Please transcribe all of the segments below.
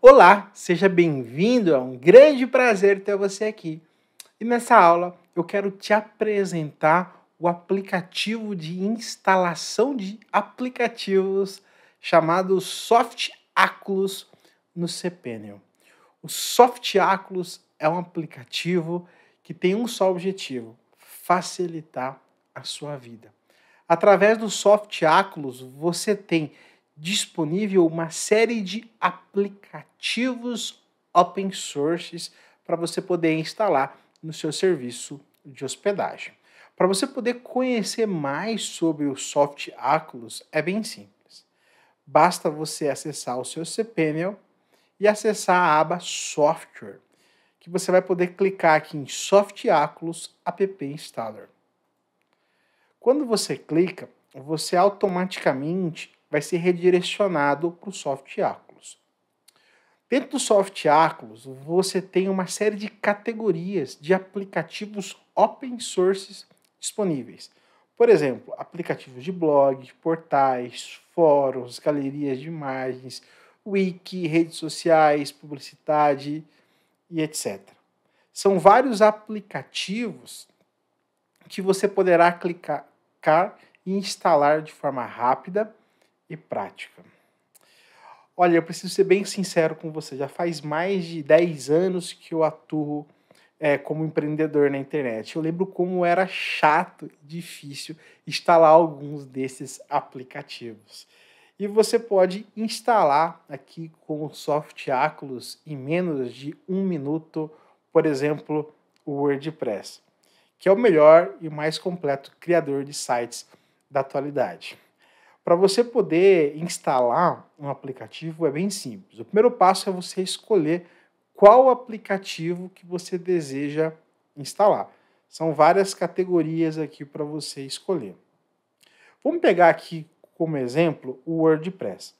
Olá, seja bem-vindo, é um grande prazer ter você aqui. E nessa aula eu quero te apresentar o aplicativo de instalação de aplicativos chamado Soft Aculus no cPanel. O Soft Aculus é um aplicativo que tem um só objetivo: facilitar a sua vida. Através do Soft Aculus, você tem disponível uma série de aplicativos open sources para você poder instalar no seu serviço de hospedagem. Para você poder conhecer mais sobre o soft Oculus, é bem simples. Basta você acessar o seu cPanel e acessar a aba Software, que você vai poder clicar aqui em Soft Oculus App Installer. Quando você clica, você automaticamente vai ser redirecionado para o soft Dentro do soft você tem uma série de categorias de aplicativos open source disponíveis. Por exemplo, aplicativos de blog, portais, fóruns, galerias de imagens, wiki, redes sociais, publicidade e etc. São vários aplicativos que você poderá clicar e instalar de forma rápida e prática. Olha, eu preciso ser bem sincero com você. Já faz mais de 10 anos que eu atuo é, como empreendedor na internet. Eu lembro como era chato e difícil instalar alguns desses aplicativos. E você pode instalar aqui com o Softaculous em menos de um minuto, por exemplo, o WordPress, que é o melhor e mais completo criador de sites da atualidade. Para você poder instalar um aplicativo é bem simples. O primeiro passo é você escolher qual aplicativo que você deseja instalar. São várias categorias aqui para você escolher. Vamos pegar aqui como exemplo o WordPress.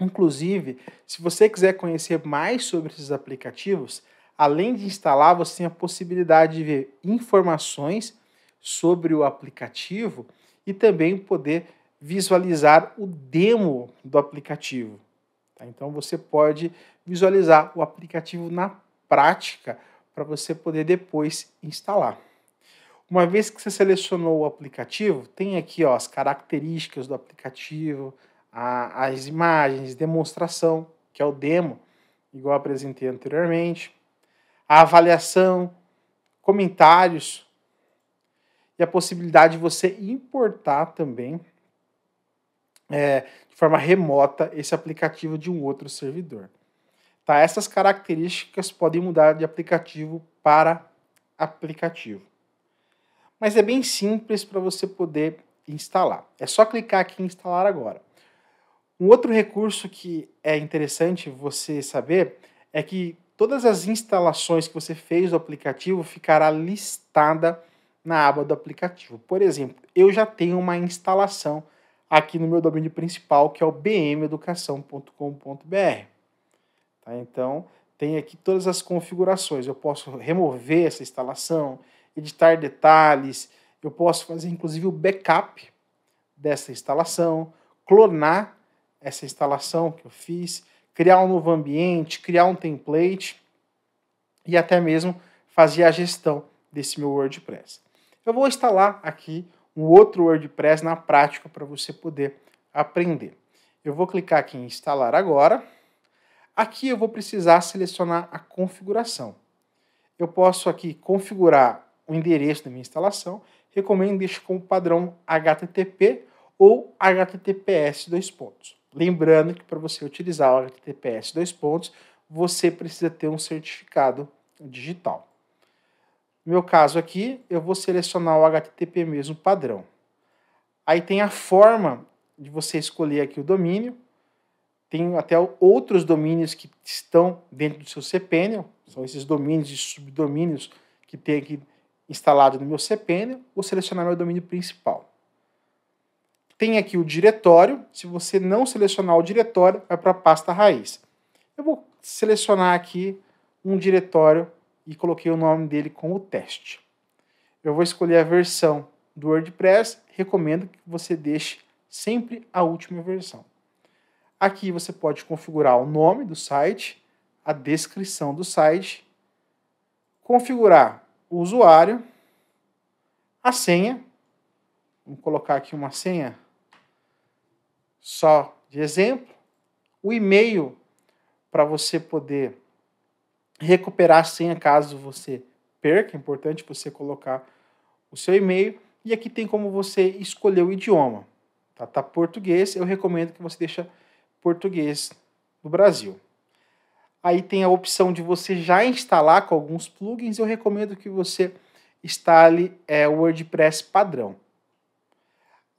Inclusive, se você quiser conhecer mais sobre esses aplicativos, além de instalar, você tem a possibilidade de ver informações sobre o aplicativo e também poder visualizar o demo do aplicativo. Tá? Então você pode visualizar o aplicativo na prática para você poder depois instalar. Uma vez que você selecionou o aplicativo, tem aqui ó, as características do aplicativo, a, as imagens, demonstração, que é o demo, igual apresentei anteriormente, a avaliação, comentários e a possibilidade de você importar também é, de forma remota esse aplicativo de um outro servidor. Tá? Essas características podem mudar de aplicativo para aplicativo. Mas é bem simples para você poder instalar. É só clicar aqui em instalar agora. Um outro recurso que é interessante você saber é que todas as instalações que você fez do aplicativo ficará listada na aba do aplicativo. Por exemplo, eu já tenho uma instalação aqui no meu domínio principal, que é o bmeducação.com.br. Tá? Então, tem aqui todas as configurações. Eu posso remover essa instalação, editar detalhes, eu posso fazer inclusive o backup dessa instalação, clonar essa instalação que eu fiz, criar um novo ambiente, criar um template e até mesmo fazer a gestão desse meu WordPress. Eu vou instalar aqui um outro WordPress na prática para você poder aprender. Eu vou clicar aqui em instalar agora. Aqui eu vou precisar selecionar a configuração. Eu posso aqui configurar o endereço da minha instalação. Recomendo deixar como padrão HTTP ou HTTPS dois pontos. Lembrando que para você utilizar o HTTPS dois pontos, você precisa ter um certificado digital. No meu caso aqui, eu vou selecionar o HTTP mesmo padrão. Aí tem a forma de você escolher aqui o domínio. Tem até outros domínios que estão dentro do seu cPanel. São esses domínios e subdomínios que tem aqui instalado no meu cPanel. Vou selecionar meu domínio principal. Tem aqui o diretório. Se você não selecionar o diretório, vai para a pasta raiz. Eu vou selecionar aqui um diretório e coloquei o nome dele com o teste. Eu vou escolher a versão do WordPress, recomendo que você deixe sempre a última versão. Aqui você pode configurar o nome do site, a descrição do site, configurar o usuário, a senha. Vou colocar aqui uma senha só de exemplo. O e-mail para você poder recuperar a senha caso você perca. É importante você colocar o seu e-mail. E aqui tem como você escolher o idioma. Tá, tá português, eu recomendo que você deixe português do Brasil. Aí tem a opção de você já instalar com alguns plugins. Eu recomendo que você instale é, o WordPress padrão.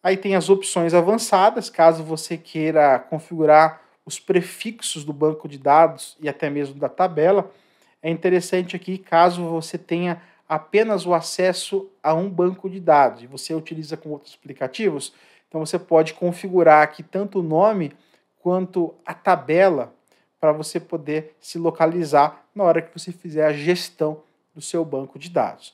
Aí tem as opções avançadas, caso você queira configurar os prefixos do banco de dados e até mesmo da tabela. É interessante aqui, caso você tenha apenas o acesso a um banco de dados e você utiliza com outros aplicativos, então você pode configurar aqui tanto o nome quanto a tabela para você poder se localizar na hora que você fizer a gestão do seu banco de dados.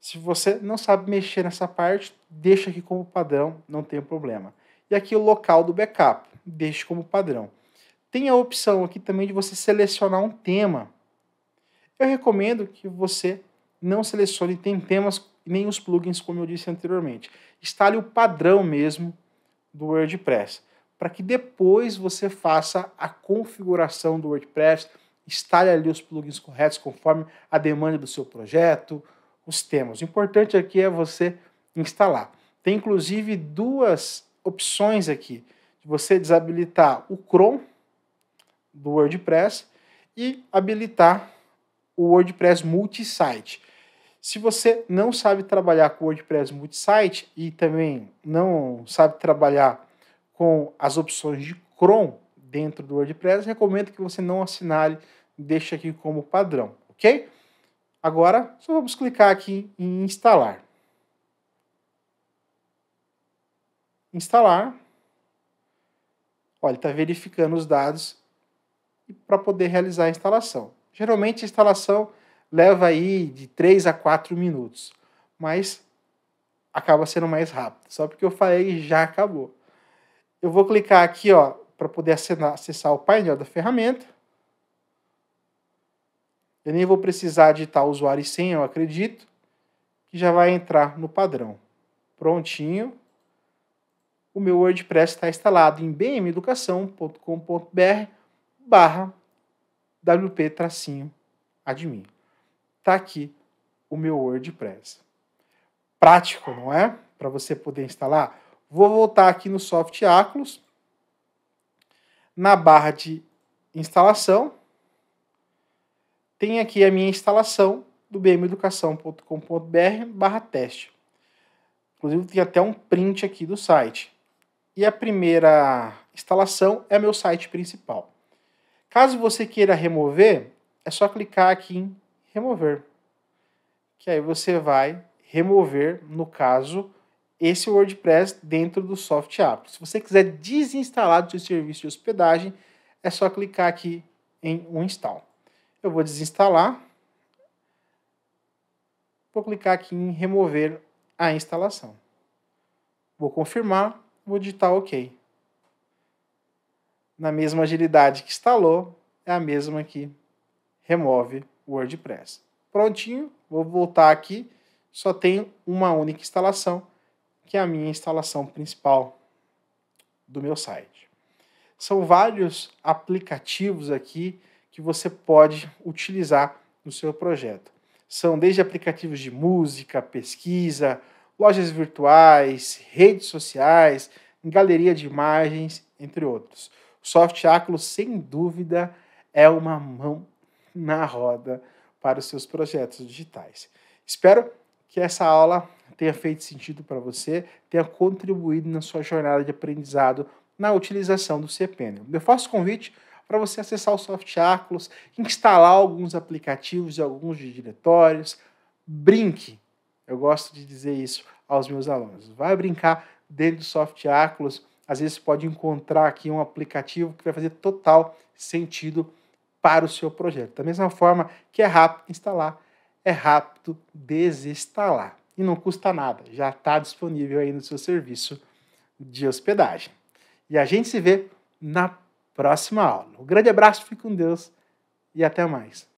Se você não sabe mexer nessa parte, deixa aqui como padrão, não tem problema. E aqui o local do backup, deixe como padrão. Tem a opção aqui também de você selecionar um tema eu recomendo que você não selecione tem temas nem os plugins, como eu disse anteriormente. Instale o padrão mesmo do WordPress, para que depois você faça a configuração do WordPress, instale ali os plugins corretos conforme a demanda do seu projeto, os temas. O importante aqui é você instalar. Tem inclusive duas opções aqui: você desabilitar o Chrome do WordPress e habilitar o WordPress multisite. Se você não sabe trabalhar com WordPress multisite e também não sabe trabalhar com as opções de cron dentro do WordPress, recomendo que você não assinale, deixe aqui como padrão, ok? Agora, só vamos clicar aqui em instalar. Instalar. Olha, está verificando os dados para poder realizar a instalação. Geralmente a instalação leva aí de 3 a 4 minutos, mas acaba sendo mais rápido. Só porque eu falei já acabou. Eu vou clicar aqui, ó, para poder acessar o painel da ferramenta. Eu nem vou precisar digitar usuário e senha, eu acredito, que já vai entrar no padrão. Prontinho. O meu WordPress está instalado em bmeducação.com.br barra wp tracinho admin. Tá aqui o meu WordPress. Prático, não é? Para você poder instalar. Vou voltar aqui no Soft Aclos, na barra de instalação, tem aqui a minha instalação do bmeducação.com.br barra teste. Inclusive tem até um print aqui do site. E a primeira instalação é meu site principal. Caso você queira remover, é só clicar aqui em remover. Que aí você vai remover, no caso, esse WordPress dentro do Soft App. Se você quiser desinstalar do seu serviço de hospedagem, é só clicar aqui em um install. Eu vou desinstalar. Vou clicar aqui em remover a instalação. Vou confirmar, vou digitar OK na mesma agilidade que instalou, é a mesma que remove o WordPress. Prontinho, vou voltar aqui, só tenho uma única instalação, que é a minha instalação principal do meu site. São vários aplicativos aqui que você pode utilizar no seu projeto. São desde aplicativos de música, pesquisa, lojas virtuais, redes sociais, galeria de imagens, entre outros. O Soft sem dúvida, é uma mão na roda para os seus projetos digitais. Espero que essa aula tenha feito sentido para você, tenha contribuído na sua jornada de aprendizado na utilização do cPanel. Eu faço convite para você acessar o Soft instalar alguns aplicativos e alguns de diretórios, brinque. Eu gosto de dizer isso aos meus alunos. Vai brincar dentro do Soft às vezes pode encontrar aqui um aplicativo que vai fazer total sentido para o seu projeto. Da mesma forma que é rápido instalar, é rápido desinstalar e não custa nada, já está disponível aí no seu serviço de hospedagem. E a gente se vê na próxima aula. Um grande abraço, fique com Deus e até mais.